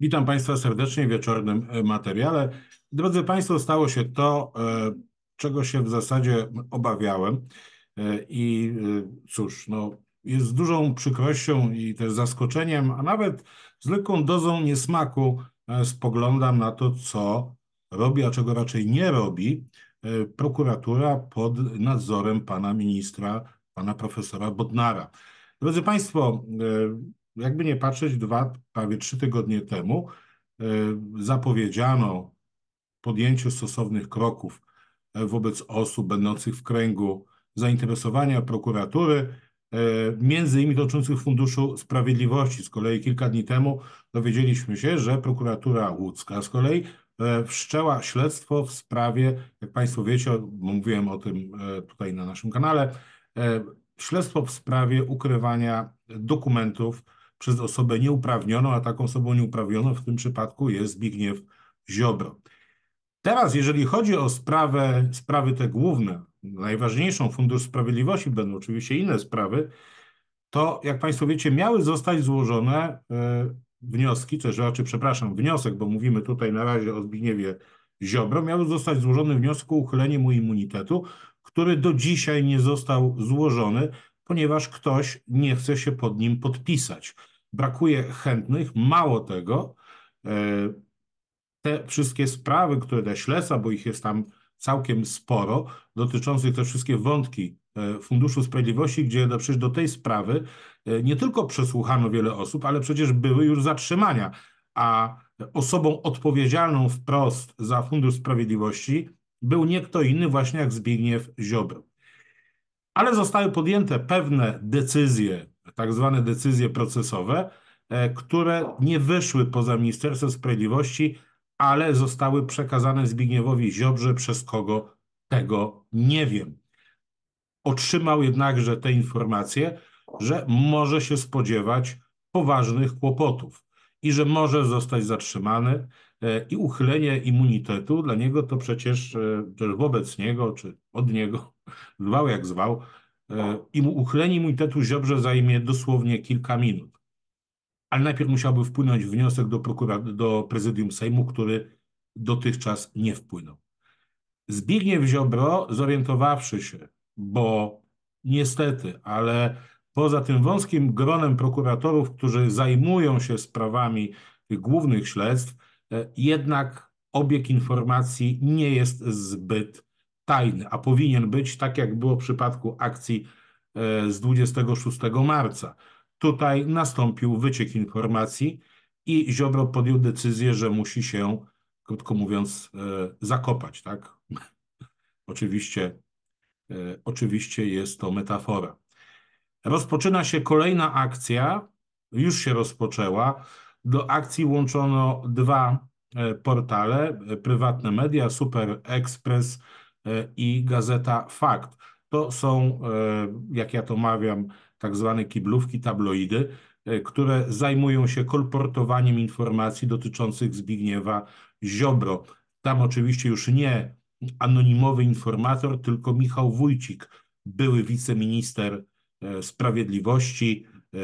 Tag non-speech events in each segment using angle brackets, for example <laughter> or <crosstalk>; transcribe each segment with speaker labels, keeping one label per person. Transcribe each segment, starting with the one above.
Speaker 1: Witam Państwa serdecznie w wieczornym e, materiale. Drodzy Państwo, stało się to, e, czego się w zasadzie obawiałem. E, I cóż, no, jest dużą przykrością i też zaskoczeniem, a nawet z lekką dozą niesmaku spoglądam na to, co robi, a czego raczej nie robi prokuratura pod nadzorem pana ministra, pana profesora Bodnara. Drodzy Państwo, jakby nie patrzeć, dwa, prawie trzy tygodnie temu e, zapowiedziano podjęcie stosownych kroków e, wobec osób będących w kręgu zainteresowania prokuratury, e, między innymi dotyczących Funduszu Sprawiedliwości. Z kolei kilka dni temu dowiedzieliśmy się, że prokuratura łódzka z kolei wszczęła śledztwo w sprawie, jak Państwo wiecie, mówiłem o tym tutaj na naszym kanale, śledztwo w sprawie ukrywania dokumentów przez osobę nieuprawnioną, a taką osobą nieuprawnioną w tym przypadku jest Zbigniew Ziobro. Teraz, jeżeli chodzi o sprawę, sprawy te główne, najważniejszą Fundusz Sprawiedliwości, będą oczywiście inne sprawy, to jak Państwo wiecie, miały zostać złożone e, wnioski, czy raczej, przepraszam, wniosek, bo mówimy tutaj na razie o Zbigniewie Ziobro, miały zostać złożone wniosek o uchylenie mu immunitetu, który do dzisiaj nie został złożony, ponieważ ktoś nie chce się pod nim podpisać. Brakuje chętnych, mało tego, e, te wszystkie sprawy, które te ślesa, bo ich jest tam całkiem sporo, dotyczących te wszystkie wątki e, Funduszu Sprawiedliwości, gdzie do, przecież do tej sprawy e, nie tylko przesłuchano wiele osób, ale przecież były już zatrzymania, a osobą odpowiedzialną wprost za Fundusz Sprawiedliwości był nie kto inny właśnie jak Zbigniew Ziobro ale zostały podjęte pewne decyzje, tak zwane decyzje procesowe, e, które nie wyszły poza Ministerstwo Sprawiedliwości, ale zostały przekazane Zbigniewowi Ziobrze, przez kogo tego nie wiem. Otrzymał jednakże te informacje, że może się spodziewać poważnych kłopotów i że może zostać zatrzymany e, i uchylenie immunitetu dla niego to przecież, e, wobec niego, czy od niego, <laughs> zwał jak zwał, e, i uchylenie immunitetu Ziobrze zajmie dosłownie kilka minut. Ale najpierw musiałby wpłynąć wniosek do, do prezydium Sejmu, który dotychczas nie wpłynął. Zbigniew Ziobro, zorientowawszy się, bo niestety, ale Poza tym wąskim gronem prokuratorów, którzy zajmują się sprawami głównych śledztw, e, jednak obieg informacji nie jest zbyt tajny, a powinien być, tak jak było w przypadku akcji e, z 26 marca. Tutaj nastąpił wyciek informacji i Ziobro podjął decyzję, że musi się, krótko mówiąc, e, zakopać. Tak? <laughs> Oczywiście, oczywiście jest to metafora. Rozpoczyna się kolejna akcja, już się rozpoczęła. Do akcji łączono dwa e, portale, e, prywatne media, Super Express e, i gazeta Fakt. To są, jak ja to mawiam, tak zwane kiblówki, tabloidy, które zajmują się kolportowaniem informacji dotyczących Zbigniewa Ziobro. Tam oczywiście już nie anonimowy informator, tylko Michał Wójcik, były wiceminister E, sprawiedliwości e,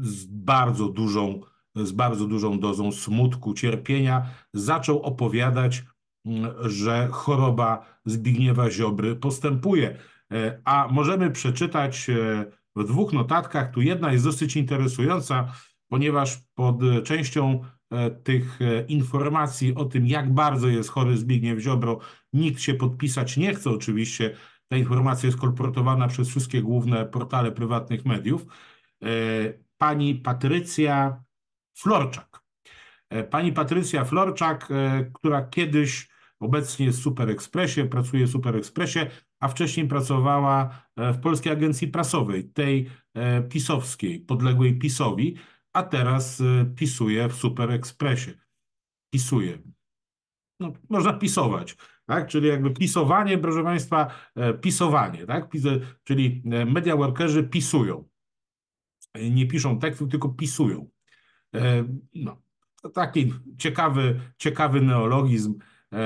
Speaker 1: z bardzo dużą, z bardzo dużą dozą smutku, cierpienia, zaczął opowiadać, że choroba Zbigniewa Ziobry postępuje. E, a możemy przeczytać w dwóch notatkach, tu jedna jest dosyć interesująca, ponieważ pod częścią tych informacji o tym, jak bardzo jest chory Zbigniew Ziobro, nikt się podpisać nie chce oczywiście, ta informacja jest kolportowana przez wszystkie główne portale prywatnych mediów. E, pani Patrycja Florczak. E, pani Patrycja Florczak, e, która kiedyś obecnie jest w SuperEkspresie, pracuje w SuperEkspresie, a wcześniej pracowała w Polskiej Agencji Prasowej, tej pisowskiej, podległej PiSowi, a teraz pisuje w SuperEkspresie. Pisuje. No, można pisować tak? czyli jakby pisowanie, proszę Państwa, e, pisowanie, tak? E, czyli e, media workerzy pisują. Nie piszą tekstów, tylko pisują. No, taki ciekawy, ciekawy neologizm,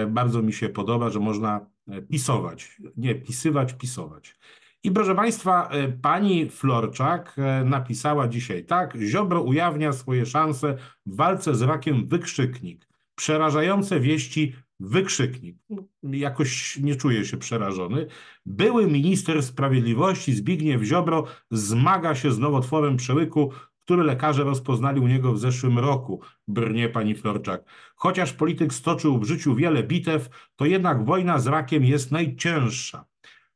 Speaker 1: bardzo mi się podoba, że można pisować, nie pisywać, pisować. I proszę Państwa, pani Florczak napisała dzisiaj tak, Ziobro ujawnia swoje szanse w walce z rakiem wykrzyknik. Przerażające wieści wykrzyknik, jakoś nie czuję się przerażony, były minister sprawiedliwości Zbigniew Ziobro zmaga się z nowotworem przełyku, który lekarze rozpoznali u niego w zeszłym roku, brnie pani Florczak. Chociaż polityk stoczył w życiu wiele bitew, to jednak wojna z rakiem jest najcięższa.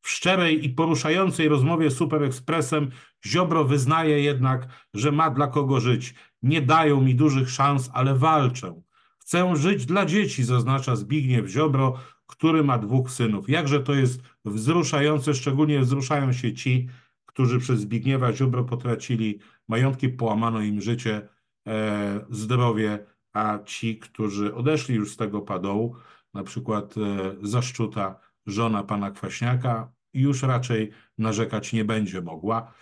Speaker 1: W szczerej i poruszającej rozmowie z Superekspresem Ziobro wyznaje jednak, że ma dla kogo żyć. Nie dają mi dużych szans, ale walczę. Chcę żyć dla dzieci, zaznacza Zbigniew Ziobro, który ma dwóch synów. Jakże to jest wzruszające, szczególnie wzruszają się ci, którzy przez Zbigniewa Ziobro potracili majątki, połamano im życie, e, zdrowie, a ci, którzy odeszli już z tego padołu, na przykład e, zaszczuta żona pana Kwaśniaka, już raczej narzekać nie będzie mogła.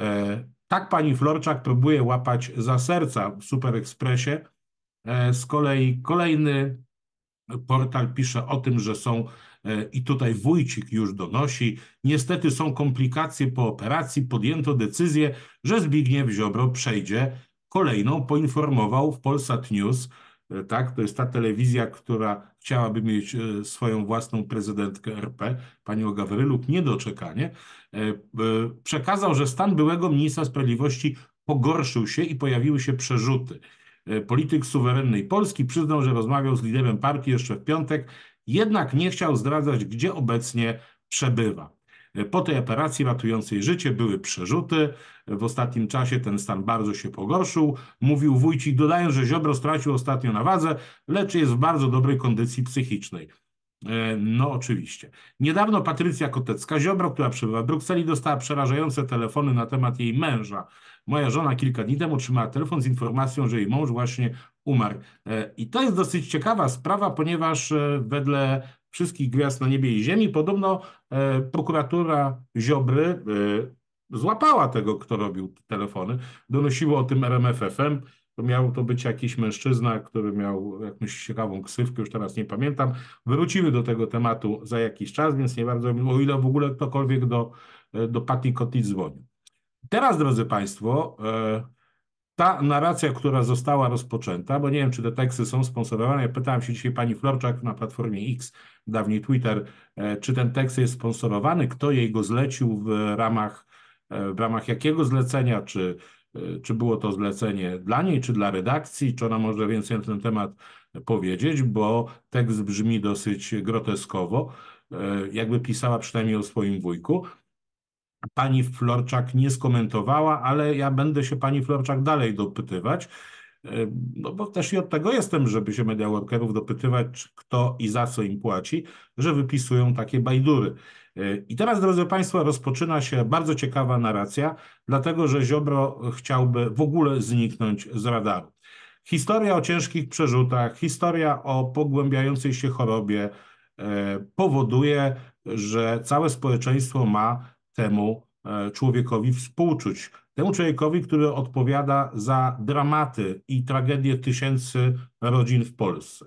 Speaker 1: E, tak pani Florczak próbuje łapać za serca w Super Expressie. E, z kolei kolejny portal pisze o tym, że są e, i tutaj Wójcik już donosi. Niestety są komplikacje po operacji. Podjęto decyzję, że Zbigniew Ziobro przejdzie kolejną. Poinformował w Polsat News. E, tak, to jest ta telewizja, która chciałaby mieć swoją własną prezydentkę RP, panią Gawryluk, niedoczekanie. Przekazał, że stan byłego ministra sprawiedliwości pogorszył się i pojawiły się przerzuty. E, polityk suwerennej Polski przyznał, że rozmawiał z liderem partii jeszcze w piątek, jednak nie chciał zdradzać, gdzie obecnie przebywa. E, po tej operacji ratującej życie były przerzuty. E, w ostatnim czasie ten stan bardzo się pogorszył. Mówił Wójcik, dodając, że Ziobro stracił ostatnio na wadze, lecz jest w bardzo dobrej kondycji psychicznej. E, no oczywiście. Niedawno Patrycja Kotecka, Ziobro, która przebywa w Brukseli, dostała przerażające telefony na temat jej męża. Moja żona kilka dni temu otrzymała telefon z informacją, że jej mąż właśnie umarł. E, I to jest dosyć ciekawa sprawa, ponieważ e, wedle wszystkich gwiazd na niebie i ziemi podobno prokuratura Ziobry złapała tego, kto robił telefony. Donosiło o tym FM to miał to być jakiś mężczyzna, który miał jakąś ciekawą ksywkę, już teraz nie pamiętam. Wrócimy do tego tematu za jakiś czas, więc nie bardzo, o ile w ogóle ktokolwiek do, e, do Patty Kotit dzwonił. Teraz, drodzy Państwo, e, ta narracja, która została rozpoczęta, bo nie wiem, czy te teksty są sponsorowane. Ja pytałem się dzisiaj pani Florczak na platformie X, dawniej Twitter, e, czy ten tekst jest sponsorowany, kto jej go zlecił w ramach, w ramach jakiego zlecenia, czy E, czy było to zlecenie dla niej, czy dla redakcji, czy ona może więcej na ten temat powiedzieć, bo tekst brzmi dosyć groteskowo, e, jakby pisała przynajmniej o swoim wujku. Pani Florczak nie skomentowała, ale ja będę się pani Florczak dalej dopytywać, e, no bo też i od tego jestem, żeby się media workerów dopytywać, kto i za co im płaci, że wypisują takie bajdury. E, I teraz, drodzy Państwo, rozpoczyna się bardzo ciekawa narracja, dlatego że Ziobro chciałby w ogóle zniknąć z radaru. Historia o ciężkich przerzutach, historia o pogłębiającej się chorobie e, powoduje, że całe społeczeństwo ma temu e, człowiekowi współczuć. Temu człowiekowi, który odpowiada za dramaty i tragedie tysięcy rodzin w Polsce.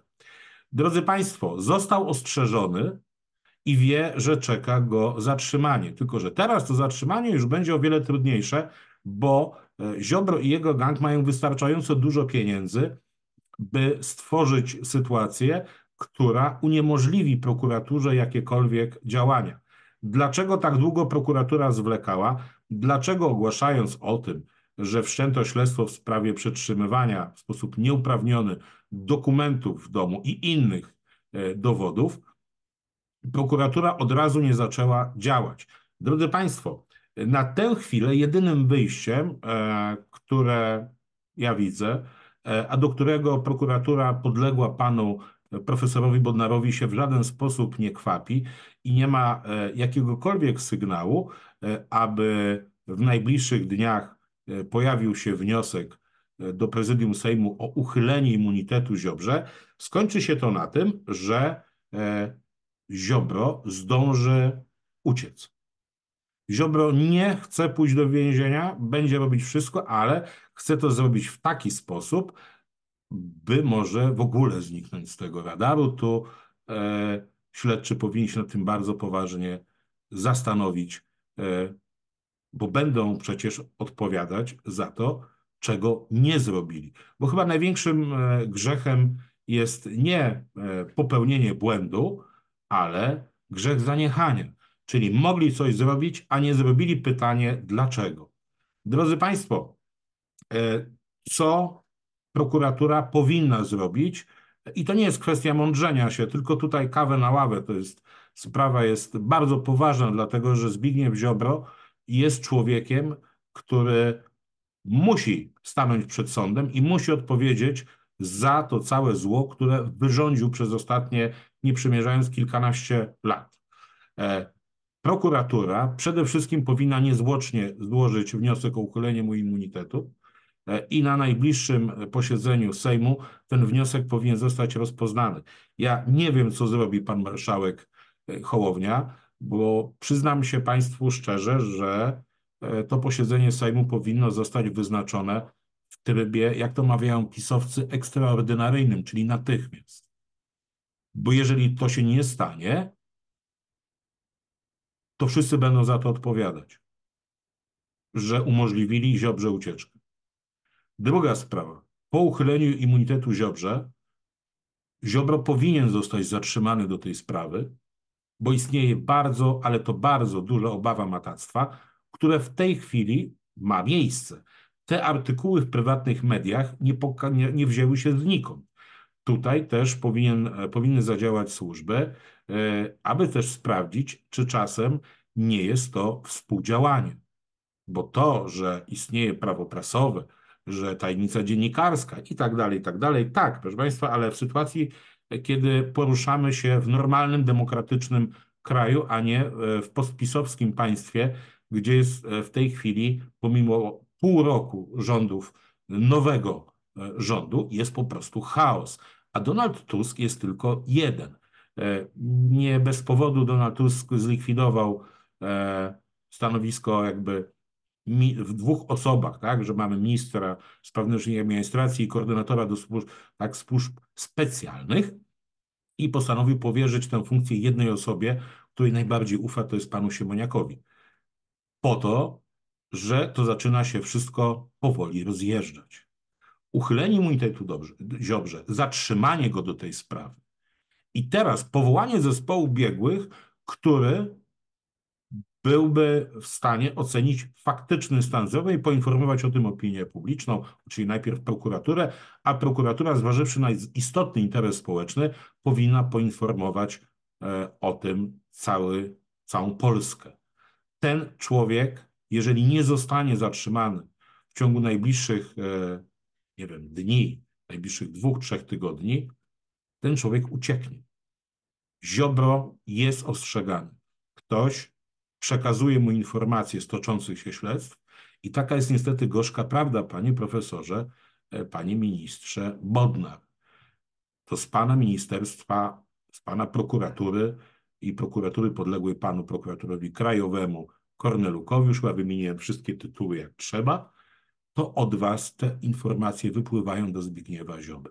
Speaker 1: Drodzy Państwo, został ostrzeżony i wie, że czeka go zatrzymanie. Tylko, że teraz to zatrzymanie już będzie o wiele trudniejsze, bo e, Ziobro i jego gang mają wystarczająco dużo pieniędzy, by stworzyć sytuację, która uniemożliwi prokuraturze jakiekolwiek działania. Dlaczego tak długo prokuratura zwlekała? Dlaczego ogłaszając o tym, że wszczęto śledztwo w sprawie przetrzymywania w sposób nieuprawniony dokumentów w domu i innych e, dowodów, prokuratura od razu nie zaczęła działać. Drodzy Państwo, na tę chwilę jedynym wyjściem, e, które ja widzę, e, a do którego prokuratura podległa panu profesorowi Bodnarowi się w żaden sposób nie kwapi i nie ma e, jakiegokolwiek sygnału, aby w najbliższych dniach pojawił się wniosek do prezydium Sejmu o uchylenie immunitetu Ziobrze, skończy się to na tym, że Ziobro zdąży uciec. Ziobro nie chce pójść do więzienia, będzie robić wszystko, ale chce to zrobić w taki sposób, by może w ogóle zniknąć z tego radaru. Tu e, śledczy powinni się nad tym bardzo poważnie zastanowić, e, bo będą przecież odpowiadać za to, czego nie zrobili. Bo chyba największym e, grzechem jest nie e, popełnienie błędu, ale grzech zaniechania, czyli mogli coś zrobić, a nie zrobili. Pytanie dlaczego? Drodzy Państwo, e, co prokuratura powinna zrobić? I to nie jest kwestia mądrzenia się, tylko tutaj kawę na ławę. To jest, sprawa jest bardzo poważna, dlatego że Zbigniew Ziobro jest człowiekiem, który musi stanąć przed sądem i musi odpowiedzieć za to całe zło, które wyrządził przez ostatnie, nie przymierzając, kilkanaście lat. E, prokuratura przede wszystkim powinna niezwłocznie złożyć wniosek o uchylenie mu immunitetu e, i na najbliższym posiedzeniu Sejmu ten wniosek powinien zostać rozpoznany. Ja nie wiem, co zrobi pan marszałek e, Hołownia, bo przyznam się państwu szczerze, że to posiedzenie Sejmu powinno zostać wyznaczone w trybie, jak to mawiają pisowcy, ekstraordynaryjnym, czyli natychmiast. Bo jeżeli to się nie stanie, to wszyscy będą za to odpowiadać, że umożliwili Ziobrze ucieczkę. Druga sprawa. Po uchyleniu immunitetu Ziobrze, Ziobro powinien zostać zatrzymany do tej sprawy, bo istnieje bardzo, ale to bardzo duża obawa matactwa, które w tej chwili ma miejsce te artykuły w prywatnych mediach nie, nie, nie wzięły się znikąd. Tutaj też powinien, powinny zadziałać służby, e, aby też sprawdzić, czy czasem nie jest to współdziałanie. Bo to, że istnieje prawo prasowe, że tajemnica dziennikarska i tak dalej, i tak dalej, tak, proszę Państwa, ale w sytuacji, e, kiedy poruszamy się w normalnym, demokratycznym kraju, a nie e, w postpisowskim państwie, gdzie jest w tej chwili, pomimo pół roku rządów nowego e, rządu jest po prostu chaos. A Donald Tusk jest tylko jeden. E, nie bez powodu Donald Tusk zlikwidował e, stanowisko jakby w dwóch osobach, tak, że mamy ministra spraw wewnętrznych administracji i koordynatora do służb, tak, służb specjalnych i postanowił powierzyć tę funkcję jednej osobie, której najbardziej ufa, to jest panu Siemoniakowi. Po to, że to zaczyna się wszystko powoli rozjeżdżać. Uchylenie immunitetu dobrze, Ziobrze, zatrzymanie go do tej sprawy i teraz powołanie zespołu biegłych, który byłby w stanie ocenić faktyczny stan zdrowia i poinformować o tym opinię publiczną, czyli najpierw prokuraturę, a prokuratura, zważywszy na istotny interes społeczny, powinna poinformować e, o tym cały, całą Polskę. Ten człowiek jeżeli nie zostanie zatrzymany w ciągu najbliższych, e, nie wiem, dni, najbliższych dwóch, trzech tygodni, ten człowiek ucieknie. Ziobro jest ostrzegany. Ktoś przekazuje mu informacje z toczących się śledztw i taka jest niestety gorzka prawda, panie profesorze, e, panie ministrze Bodnar. To z pana ministerstwa, z pana prokuratury i prokuratury podległej panu prokuratorowi krajowemu, Kornelukowi, już chyba wymieniłem wszystkie tytuły jak trzeba, to od was te informacje wypływają do Zbigniewa Zioby.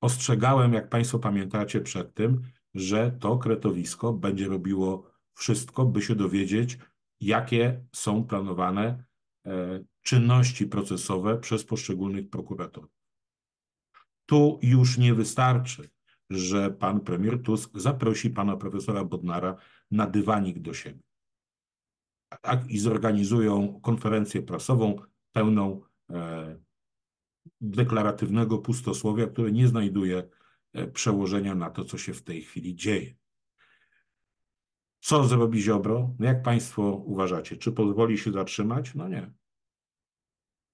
Speaker 1: Ostrzegałem, jak Państwo pamiętacie przed tym, że to kretowisko będzie robiło wszystko, by się dowiedzieć, jakie są planowane e, czynności procesowe przez poszczególnych prokuratorów. Tu już nie wystarczy, że pan premier Tusk zaprosi pana profesora Bodnara na dywanik do siebie tak, i zorganizują konferencję prasową pełną e, deklaratywnego pustosłowia, które nie znajduje e, przełożenia na to, co się w tej chwili dzieje. Co zrobi Ziobro? No jak Państwo uważacie? Czy pozwoli się zatrzymać? No nie.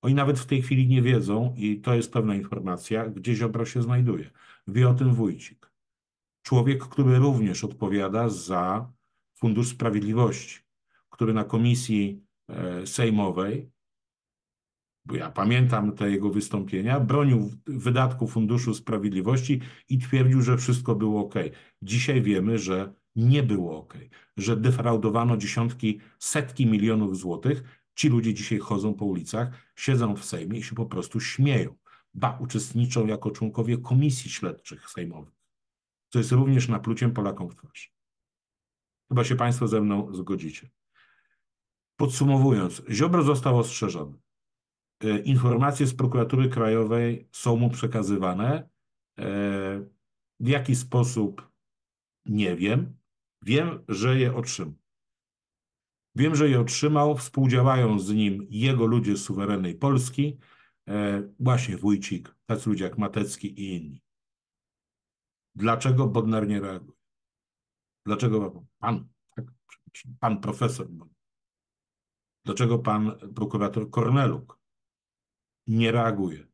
Speaker 1: Oni nawet w tej chwili nie wiedzą, i to jest pewna informacja, gdzie Ziobro się znajduje. Wie o tym Wójcik. Człowiek, który również odpowiada za Fundusz Sprawiedliwości który na komisji e, sejmowej, bo ja pamiętam te jego wystąpienia, bronił wydatku Funduszu Sprawiedliwości i twierdził, że wszystko było ok. Dzisiaj wiemy, że nie było ok, że defraudowano dziesiątki, setki milionów złotych. Ci ludzie dzisiaj chodzą po ulicach, siedzą w Sejmie i się po prostu śmieją. Ba, uczestniczą jako członkowie komisji śledczych sejmowych, co jest również napluciem Polakom w twarz. Chyba się Państwo ze mną zgodzicie. Podsumowując, Ziobro został ostrzeżony. E, informacje z prokuratury krajowej są mu przekazywane. E, w jaki sposób nie wiem. Wiem, że je otrzymał. Wiem, że je otrzymał. Współdziałają z nim jego ludzie z suwerennej Polski, e, właśnie Wójcik, tacy ludzie jak Matecki i inni. Dlaczego Bodnar nie reaguje? Dlaczego pan, tak, pan profesor Bodnar? Dlaczego pan prokurator Korneluk nie reaguje?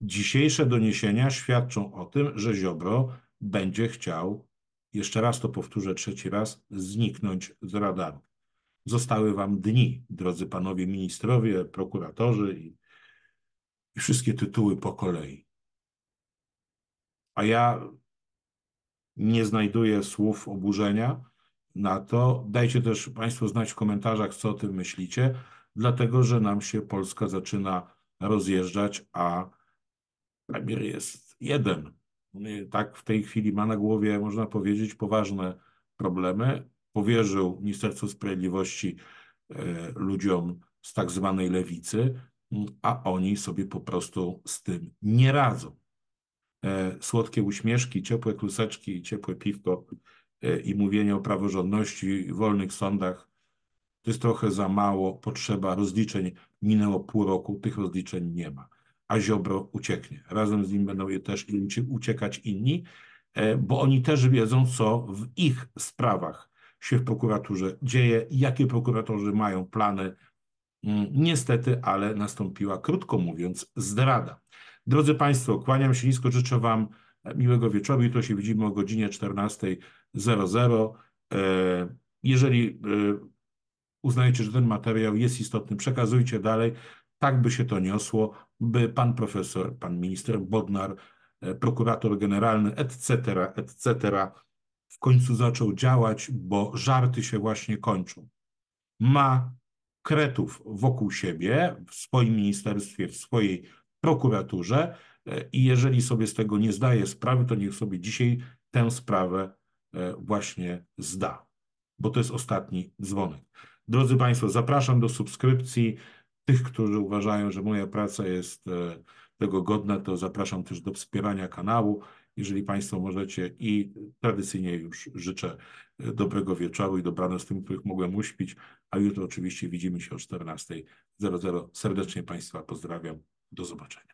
Speaker 1: Dzisiejsze doniesienia świadczą o tym, że Ziobro będzie chciał, jeszcze raz to powtórzę trzeci raz, zniknąć z radaru. Zostały wam dni, drodzy panowie ministrowie, prokuratorzy i, i wszystkie tytuły po kolei. A ja nie znajduję słów oburzenia, na to. Dajcie też Państwo znać w komentarzach, co o tym myślicie, dlatego że nam się Polska zaczyna rozjeżdżać, a premier jest jeden. Tak w tej chwili ma na głowie, można powiedzieć, poważne problemy. Powierzył Ministerstwo Sprawiedliwości e, ludziom z tak zwanej lewicy, a oni sobie po prostu z tym nie radzą. E, słodkie uśmieszki, ciepłe kluseczki ciepłe piwko E, i mówienie o praworządności, wolnych sądach, to jest trochę za mało. Potrzeba rozliczeń. Minęło pół roku, tych rozliczeń nie ma. A Ziobro ucieknie. Razem z nim będą je też uciekać inni, e, bo oni też wiedzą, co w ich sprawach się w prokuraturze dzieje, jakie prokuratorzy mają plany. Mm, niestety, ale nastąpiła, krótko mówiąc, zdrada. Drodzy Państwo, kłaniam się nisko, życzę Wam Miłego wieczoru. Jutro się widzimy o godzinie 14.00. E, jeżeli e, uznajecie, że ten materiał jest istotny, przekazujcie dalej, tak by się to niosło, by pan profesor, pan minister Bodnar, e, prokurator generalny, etc., etc., w końcu zaczął działać, bo żarty się właśnie kończą. Ma kretów wokół siebie, w swoim ministerstwie, w swojej prokuraturze e, i jeżeli sobie z tego nie zdaje sprawy, to niech sobie dzisiaj tę sprawę e, właśnie zda, bo to jest ostatni dzwonek. Drodzy Państwo, zapraszam do subskrypcji. Tych, którzy uważają, że moja praca jest e, tego godna, to zapraszam też do wspierania kanału. Jeżeli Państwo możecie i tradycyjnie już życzę dobrego wieczoru i z tym, których mogłem uśpić, a jutro oczywiście widzimy się o 14.00. Serdecznie Państwa pozdrawiam. Do zobaczenia.